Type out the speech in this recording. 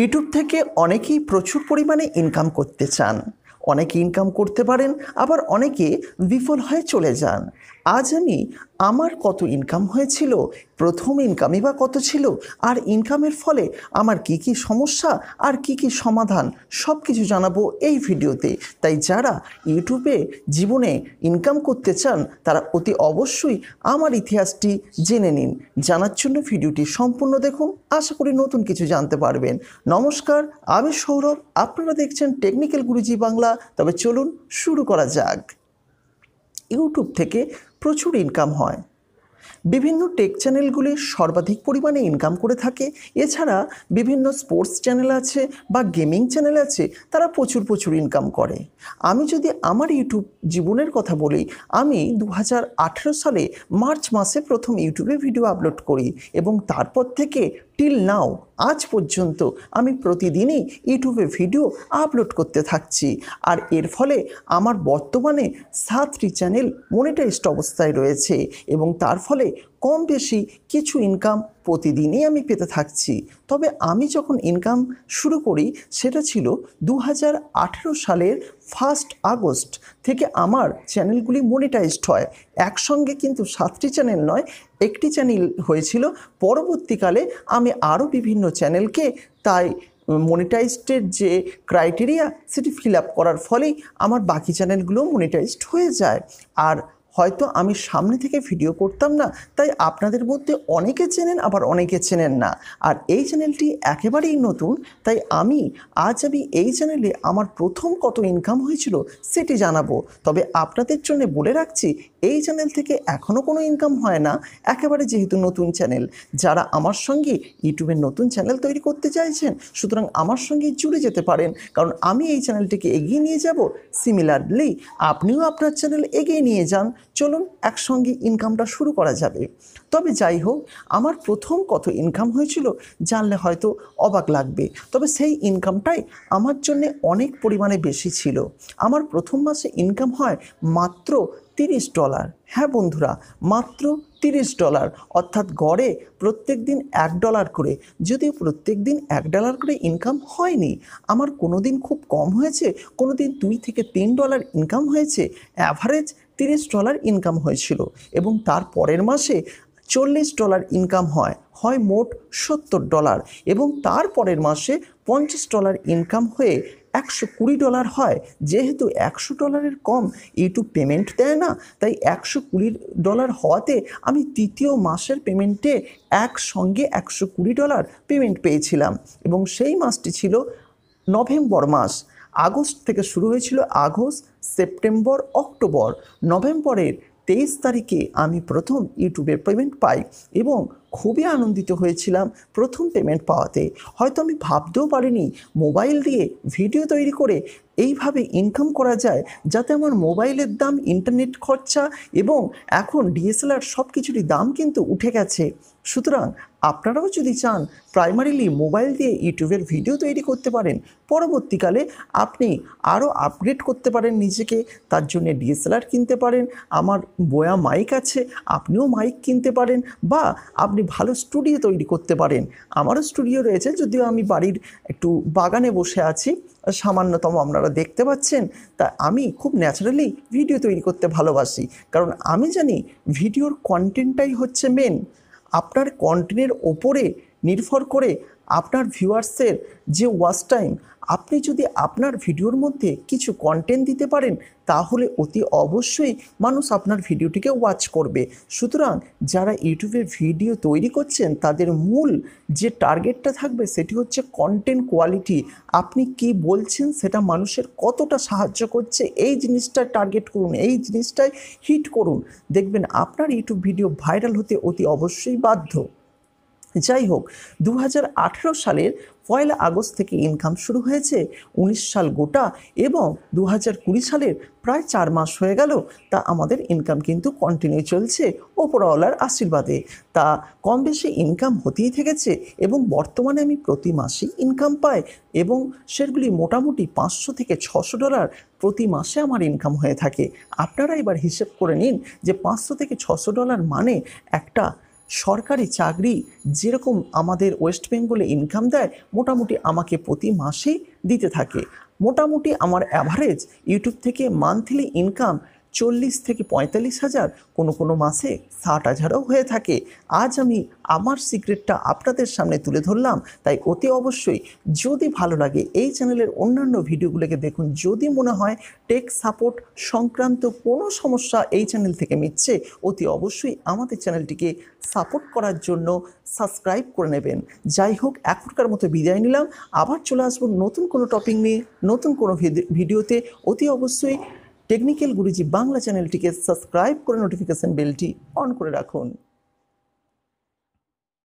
YouTube থেকে অনেকেই প্রচুর পরিমাণে ইনকাম করতে চান অনেকে ইনকাম করতে পারেন আবার অনেকে বিফল হয়ে চলে যান আজ আমি আমার কত ইনকাম হয়েছিল প্রথম ইনকামই বা কত ছিল আর ইনকামের ফলে আমার কি কি সমস্যা আর কি কি সমাধান সব কিছু জানাবো এই ভিডিওতে তাই যারা ইউটিউবে জীবনে ইনকাম করতে চান তারা অতি অবশ্যই আমার ইতিহাসটি জেনে নিন জানার জন্য ভিডিওটি সম্পূর্ণ দেখুন আশা করি নতুন কিছু জানতে পারবেন নমস্কার আমি সৌরভ আপনারা দেখছেন টেকনিক্যাল গুরুজি বাংলা তবে চলুন শুরু করা যাক ইউটিউব থেকে প্রচুর ইনকাম হয় বিভিন্ন টেক চ্যানেলগুলি সর্বাধিক পরিমাণে ইনকাম করে থাকে এছাড়া বিভিন্ন স্পোর্টস চ্যানেল আছে বা গেমিং চ্যানেল আছে তারা প্রচুর প্রচুর ইনকাম করে আমি যদি আমার ইউটিউব জীবনের কথা বলি আমি দু সালে মার্চ মাসে প্রথম ইউটিউবে ভিডিও আপলোড করি এবং তারপর থেকে টিল নাও আজ পর্যন্ত আমি প্রতিদিনই ইউটিউবে ভিডিও আপলোড করতে থাকছি আর এর ফলে আমার বর্তমানে সাতটি চ্যানেল মনিটাইজড অবস্থায় রয়েছে এবং তার ফলে কম বেশি কিছু ইনকাম প্রতিদিনই আমি পেতে থাকছি তবে আমি যখন ইনকাম শুরু করি সেটা ছিল দু সালের ফার্স্ট আগস্ট থেকে আমার চ্যানেলগুলি মনিটাইজড হয় একসঙ্গে কিন্তু সাতটি চ্যানেল নয় একটি চ্যানেল হয়েছিল পরবর্তীকালে আমি আরও বিভিন্ন চ্যানেলকে তাই মনিটাইজডের যে ক্রাইটেরিয়া সেটি ফিল আপ করার ফলেই আমার বাকি চ্যানেলগুলো মনিটাইজড হয়ে যায় আর হয়তো আমি সামনে থেকে ভিডিও করতাম না তাই আপনাদের মধ্যে অনেকে চেনেন আবার অনেকে চেনেন না আর এই চ্যানেলটি একেবারেই নতুন তাই আমি আজ আমি এই চ্যানেলে আমার প্রথম কত ইনকাম হয়েছিল সেটি জানাবো তবে আপনাদের জন্য বলে রাখছি এই চ্যানেল থেকে এখনও কোনো ইনকাম হয় না একেবারে যেহেতু নতুন চ্যানেল যারা আমার সঙ্গে ইউটিউবের নতুন চ্যানেল তৈরি করতে চাইছেন সুতরাং আমার সঙ্গে জুড়ে যেতে পারেন কারণ আমি এই চ্যানেলটিকে এগিয়ে নিয়ে যাব সিমিলারলি আপনিও আপনার চ্যানেল এগিয়ে নিয়ে যান চলুন একসঙ্গে ইনকামটা শুরু করা যাবে তবে যাই হোক আমার প্রথম কত ইনকাম হয়েছিল জানলে হয়তো অবাক লাগবে তবে সেই ইনকামটাই আমার জন্যে অনেক পরিমাণে বেশি ছিল আমার প্রথম মাসে ইনকাম হয় মাত্র তিরিশ ডলার হ্যাঁ বন্ধুরা মাত্র তিরিশ ডলার অর্থাৎ গড়ে প্রত্যেক দিন এক ডলার করে যদিও প্রত্যেক দিন এক ডলার করে ইনকাম হয়নি আমার কোনো দিন খুব কম হয়েছে কোনো দিন দুই থেকে তিন ডলার ইনকাম হয়েছে অ্যাভারেজ তিরিশ ডলার ইনকাম হয়েছিল এবং তার পরের মাসে চল্লিশ ডলার ইনকাম হয় হয় মোট সত্তর ডলার এবং তার পরের মাসে পঞ্চাশ ডলার ইনকাম হয়ে একশো কুড়ি ডলার হয় যেহেতু একশো ডলারের কম ইউটিউব পেমেন্ট দেয় না তাই একশো কুড়ি ডলার হওয়াতে আমি তৃতীয় মাসের পেমেন্টে একসঙ্গে একশো কুড়ি ডলার পেমেন্ট পেয়েছিলাম এবং সেই মাসটি ছিল নভেম্বর মাস আগস্ট থেকে শুরু হয়েছিল আগস্ট সেপ্টেম্বর অক্টোবর নভেম্বরের তেইশ তারিখে আমি প্রথম ইউটিউবে পেমেন্ট পাই এবং খুবই আনন্দিত হয়েছিলাম প্রথম পেমেন্ট পাওয়াতে হয়তো আমি ভাবতেও পারিনি মোবাইল দিয়ে ভিডিও তৈরি করে এইভাবে ইনকাম করা যায় যাতে আমার মোবাইলের দাম ইন্টারনেট খরচা এবং এখন ডিএসএলআর সব কিছুরই দাম কিন্তু উঠে গেছে সুতরাং আপনারাও যদি চান প্রাইমারিলি মোবাইল দিয়ে ইউটিউবের ভিডিও তৈরি করতে পারেন পরবর্তীকালে আপনি আরও আপগ্রেড করতে পারেন নিজেকে তার জন্য ডিএসএলআর কিনতে পারেন আমার বয়া মাইক আছে আপনিও মাইক কিনতে পারেন বা আপনি ভালো স্টুডিও তৈরি করতে পারেন আমারও স্টুডিও রয়েছে যদিও আমি বাড়ির একটু বাগানে বসে আছি সামান্যতম আপনারা দেখতে পাচ্ছেন তা আমি খুব ন্যাচারালি ভিডিও তৈরি করতে ভালোবাসি কারণ আমি জানি ভিডিওর কন্টেন্টটাই হচ্ছে মেন আপনার কন্টেন্টের ওপরে নির্ভর করে আপনার ভিউয়ার্সের যে ওয়াচ টাইম আপনি যদি আপনার ভিডিওর মধ্যে কিছু কন্টেন্ট দিতে পারেন তাহলে অতি অবশ্যই মানুষ আপনার ভিডিওটিকে ওয়াচ করবে সুতরাং যারা ইউটিউবে ভিডিও তৈরি করছেন তাদের মূল যে টার্গেটটা থাকবে সেটি হচ্ছে কন্টেন্ট কোয়ালিটি আপনি কি বলছেন সেটা মানুষের কতটা সাহায্য করছে এই জিনিসটা টার্গেট করুন এই জিনিসটাই হিট করুন দেখবেন আপনার ইউটিউব ভিডিও ভাইরাল হতে অতি অবশ্যই বাধ্য যাই হোক দু সালের পয়লা আগস্ট থেকে ইনকাম শুরু হয়েছে উনিশ সাল গোটা এবং দু সালের প্রায় চার মাস হয়ে গেল তা আমাদের ইনকাম কিন্তু কন্টিনিউ চলছে ওপরওয়ালার আশীর্বাদে তা কম বেশি ইনকাম হতেই থেকেছে এবং বর্তমানে আমি প্রতি মাসে ইনকাম পাই এবং সেগুলি মোটামুটি পাঁচশো থেকে ছশো ডলার প্রতি মাসে আমার ইনকাম হয়ে থাকে আপনারা এবার হিসেব করে নিন যে পাঁচশো থেকে ছশো ডলার মানে একটা সরকারি চাকরি যেরকম আমাদের ওয়েস্ট বেঙ্গলে ইনকাম দেয় মোটামুটি আমাকে প্রতি মাসেই দিতে থাকে মোটামুটি আমার অ্যাভারেজ ইউটিউব থেকে মান্থলি ইনকাম চল্লিশ থেকে পঁয়তাল্লিশ হাজার কোনো কোনো মাসে ষাট হাজারও হয়ে থাকে আজ আমি আমার সিক্রেটটা আপনাদের সামনে তুলে ধরলাম তাই অতি অবশ্যই যদি ভালো লাগে এই চ্যানেলের অন্যান্য ভিডিওগুলোকে দেখুন যদি মনে হয় টেক সাপোর্ট সংক্রান্ত কোনো সমস্যা এই চ্যানেল থেকে মিটছে অতি অবশ্যই আমাদের চ্যানেলটিকে সাপোর্ট করার জন্য সাবস্ক্রাইব করে নেবেন যাই হোক এখনকার মতো বিদায় নিলাম আবার চলে আসবো নতুন কোনো টপিক নিয়ে নতুন কোনো ভিডিওতে অতি অবশ্যই টেকনিক্যাল গুরুজি বাংলা চ্যানেলটিকে সাবস্ক্রাইব করে নোটিফিকেশান বেলটি অন করে রাখুন